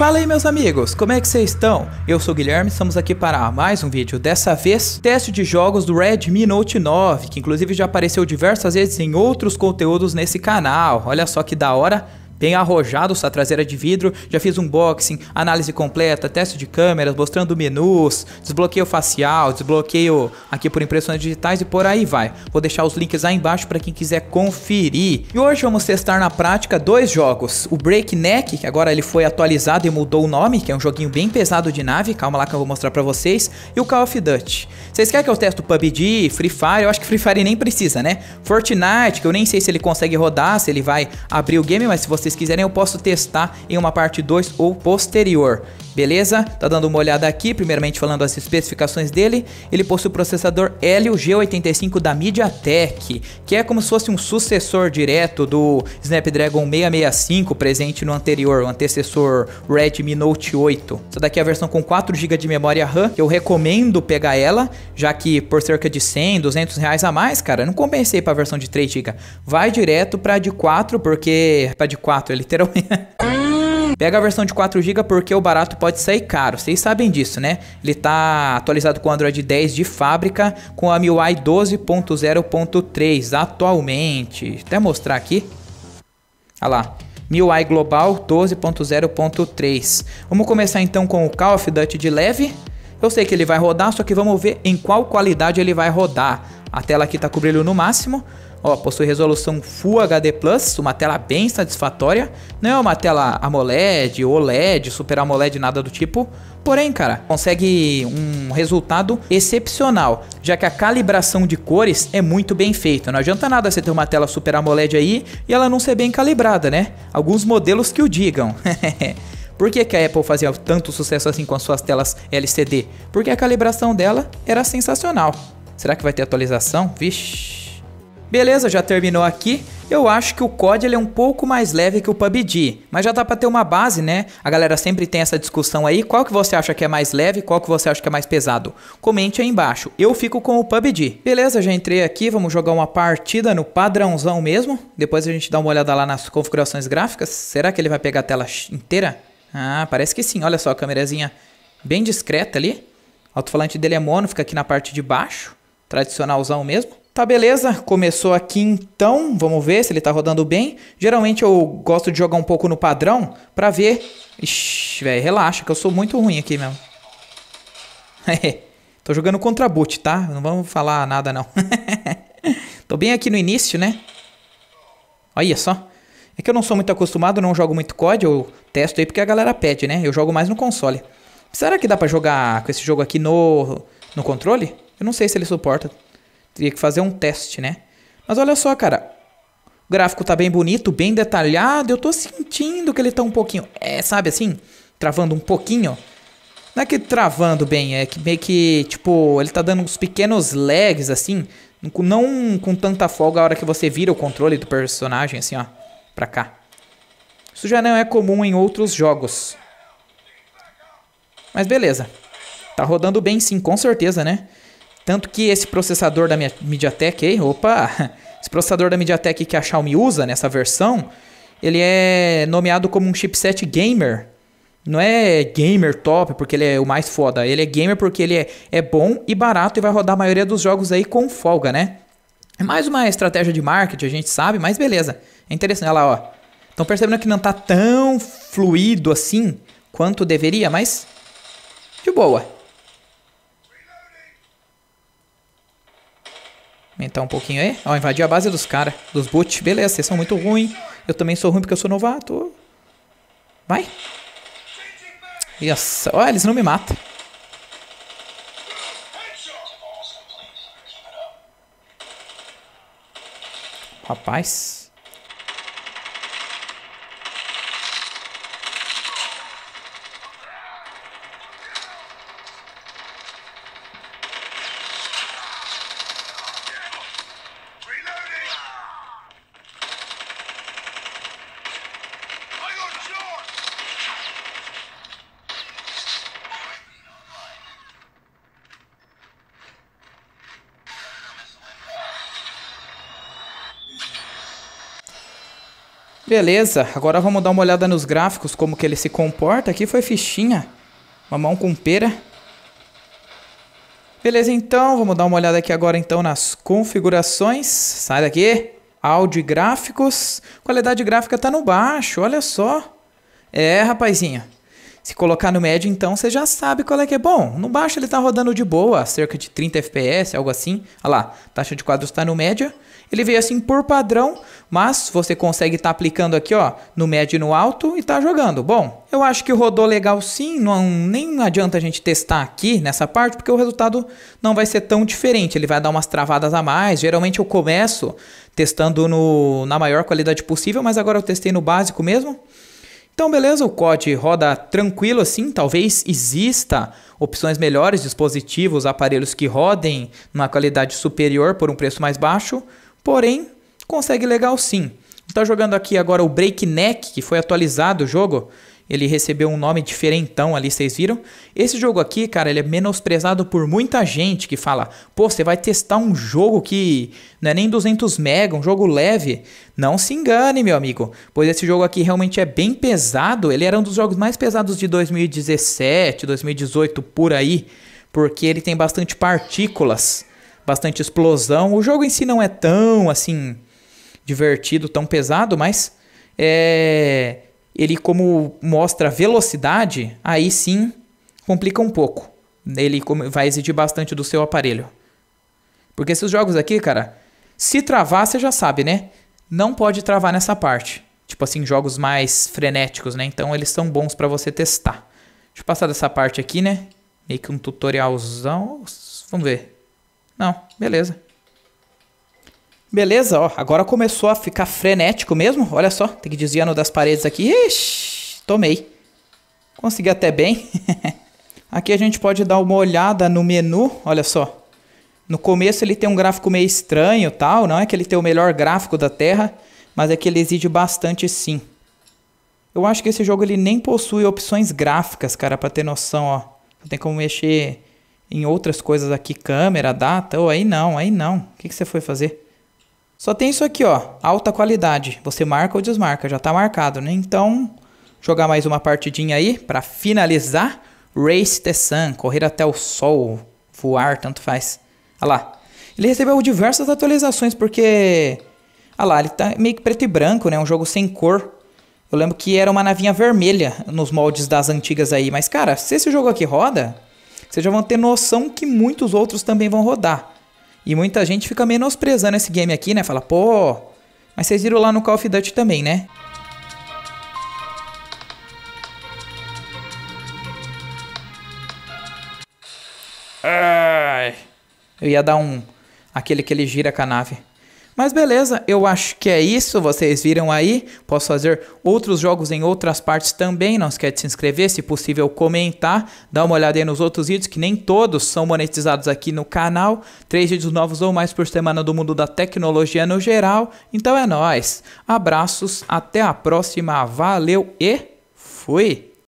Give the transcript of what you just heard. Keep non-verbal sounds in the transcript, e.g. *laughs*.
Fala aí meus amigos, como é que vocês estão? Eu sou o Guilherme, estamos aqui para mais um vídeo, dessa vez teste de jogos do Redmi Note 9, que inclusive já apareceu diversas vezes em outros conteúdos nesse canal, olha só que da hora, bem arrojado a traseira de vidro. Já fiz unboxing, análise completa, teste de câmeras, mostrando menus, desbloqueio facial, desbloqueio aqui por impressões digitais e por aí vai. Vou deixar os links aí embaixo para quem quiser conferir. E hoje vamos testar na prática dois jogos. O Breakneck, que agora ele foi atualizado e mudou o nome, que é um joguinho bem pesado de nave, calma lá que eu vou mostrar para vocês, e o Call of Duty. Vocês querem que eu teste o PUBG, Free Fire? Eu acho que Free Fire nem precisa, né? Fortnite, que eu nem sei se ele consegue rodar, se ele vai abrir o game, mas se você vocês quiserem, eu posso testar em uma parte 2 ou posterior. Beleza? Tá dando uma olhada aqui, primeiramente falando as especificações dele. Ele possui o processador Helio G85 da MediaTek, que é como se fosse um sucessor direto do Snapdragon 665 presente no anterior, o antecessor Redmi Note 8. Essa daqui é a versão com 4 GB de memória RAM, eu recomendo pegar ela, já que por cerca de 100, 200 reais a mais, cara, não compensei para a versão de 3 GB. Vai direto para de 4, porque para de 4 é literalmente. *laughs* Pega a versão de 4GB porque o barato pode sair caro, vocês sabem disso, né? Ele tá atualizado com Android 10 de fábrica, com a MIUI 12.0.3 atualmente. Até mostrar aqui. Olha lá. MIUI Global 12.0.3. Vamos começar então com o Call of Duty de leve. Eu sei que ele vai rodar, só que vamos ver em qual qualidade ele vai rodar. A tela aqui tá cobrindo no máximo. Ó, possui resolução Full HD Plus, uma tela bem satisfatória. Não é uma tela AMOLED, OLED, Super AMOLED, nada do tipo. Porém, cara, consegue um resultado excepcional, já que a calibração de cores é muito bem feita. Não adianta nada você ter uma tela Super AMOLED aí e ela não ser bem calibrada, né? Alguns modelos que o digam. *laughs* Por que, que, a Apple fazia tanto sucesso assim com as suas telas LCD? Porque a calibração dela era sensacional. Será que vai ter atualização? Vixe. Beleza, já terminou aqui. Eu acho que o COD ele é um pouco mais leve que o PUBG, mas já dá para ter uma base, né? A galera sempre tem essa discussão aí, qual que você acha que é mais leve, qual que você acha que é mais pesado? Comente aí embaixo. Eu fico com o PUBG. Beleza, já entrei aqui, vamos jogar uma partida no padrãozão mesmo. Depois a gente dá uma olhada lá nas configurações gráficas. Será que ele vai pegar a tela inteira? Ah, parece que sim. Olha só a câmerazinha bem discreta ali. O alto-falante dele é mono, fica aqui na parte de baixo, tradicionalzão mesmo. Tá beleza, começou aqui então, vamos ver se ele tá rodando bem. Geralmente eu gosto de jogar um pouco no padrão pra ver... Ixi, velho, relaxa que eu sou muito ruim aqui mesmo. *laughs* Tô jogando contra boot, tá? Não vamos falar nada não. *laughs* Tô bem aqui no início, né? Olha só. É que eu não sou muito acostumado, não jogo muito COD, eu testo aí porque a galera pede, né? Eu jogo mais no console. Será que dá pra jogar com esse jogo aqui no, no controle? Eu não sei se ele suporta teria que fazer um teste, né? Mas olha só, cara. O gráfico tá bem bonito, bem detalhado. Eu tô sentindo que ele tá um pouquinho. É, sabe assim? Travando um pouquinho. Não é que travando bem, é que meio que, tipo, ele tá dando uns pequenos lags, assim. Não com tanta folga a hora que você vira o controle do personagem, assim, ó. Pra cá. Isso já não é comum em outros jogos. Mas beleza. Tá rodando bem sim, com certeza, né? Tanto que esse processador da minha MediaTek, aí, opa, *laughs* esse processador da MediaTek que a Xiaomi usa nessa versão, ele é nomeado como um chipset gamer. Não é gamer top porque ele é o mais foda. Ele é gamer porque ele é, é bom e barato e vai rodar a maioria dos jogos aí com folga, né? É mais uma estratégia de marketing, a gente sabe, mas beleza. É interessante. Olha lá, ó. Estão percebendo que não tá tão fluido assim quanto deveria, mas de boa. Aumentar um pouquinho aí. Ó, invadiu a base dos caras, dos boot. Beleza, vocês são muito ruim. Eu também sou ruim porque eu sou novato. Vai. Yes. Ó, eles não me matam. Rapaz. Beleza, agora vamos dar uma olhada nos gráficos, como que ele se comporta. Aqui foi fichinha, mamão com pera. Beleza, então, vamos dar uma olhada aqui agora então nas configurações. Sai daqui. Áudio e gráficos. Qualidade gráfica tá no baixo, olha só. É, rapazinha. Se colocar no médio, então você já sabe qual é que é bom. No baixo ele está rodando de boa, cerca de 30 FPS, algo assim. Olha lá, taxa de quadros está no médio. Ele veio assim por padrão, mas você consegue estar tá aplicando aqui, ó, no médio e no alto e está jogando. Bom, eu acho que rodou legal sim, não, nem adianta a gente testar aqui nessa parte, porque o resultado não vai ser tão diferente. Ele vai dar umas travadas a mais. Geralmente eu começo testando no, na maior qualidade possível, mas agora eu testei no básico mesmo. Então, beleza, o COD roda tranquilo assim. Talvez exista opções melhores, dispositivos, aparelhos que rodem numa qualidade superior por um preço mais baixo, porém, consegue legal sim. Está jogando aqui agora o Breakneck, que foi atualizado o jogo ele recebeu um nome diferentão ali, vocês viram? Esse jogo aqui, cara, ele é menosprezado por muita gente que fala: pô, você vai testar um jogo que não é nem 200 mega, um jogo leve. Não se engane, meu amigo, pois esse jogo aqui realmente é bem pesado. Ele era um dos jogos mais pesados de 2017, 2018 por aí, porque ele tem bastante partículas, bastante explosão. O jogo em si não é tão assim divertido, tão pesado, mas é ele como mostra velocidade, aí sim complica um pouco. Ele vai exigir bastante do seu aparelho. Porque esses jogos aqui, cara, se travar, você já sabe, né? Não pode travar nessa parte. Tipo assim, jogos mais frenéticos, né? Então eles são bons para você testar. Deixa eu passar dessa parte aqui, né? Meio que um tutorialzão. Vamos ver. Não, beleza. Beleza, ó. Agora começou a ficar frenético mesmo. Olha só, tem que desviando das paredes aqui. Ixi, tomei. Consegui até bem. *laughs* aqui a gente pode dar uma olhada no menu. Olha só. No começo ele tem um gráfico meio estranho tal. Não é que ele tem o melhor gráfico da Terra. Mas é que ele exige bastante sim. Eu acho que esse jogo ele nem possui opções gráficas, cara, pra ter noção, ó. Tem como mexer em outras coisas aqui, câmera, data, ou oh, aí não, aí não. O que, que você foi fazer? Só tem isso aqui, ó, alta qualidade. Você marca ou desmarca, já tá marcado, né? Então, jogar mais uma partidinha aí para finalizar. Race the Sun, correr até o sol, voar, tanto faz. Olha lá. Ele recebeu diversas atualizações porque Olha lá, ele tá meio que preto e branco, né? Um jogo sem cor. Eu lembro que era uma navinha vermelha nos moldes das antigas aí, mas cara, se esse jogo aqui roda, vocês já vão ter noção que muitos outros também vão rodar. E muita gente fica menosprezando esse game aqui, né? Fala, pô, mas vocês viram lá no Call of Duty também, né? Ai. Eu ia dar um. Aquele que ele gira com a nave. Mas beleza, eu acho que é isso. Vocês viram aí. Posso fazer outros jogos em outras partes também. Não esquece de se inscrever, se possível, comentar. Dá uma olhada aí nos outros vídeos, que nem todos são monetizados aqui no canal. Três vídeos novos ou mais por semana do mundo da tecnologia no geral. Então é nóis. Abraços, até a próxima. Valeu e fui!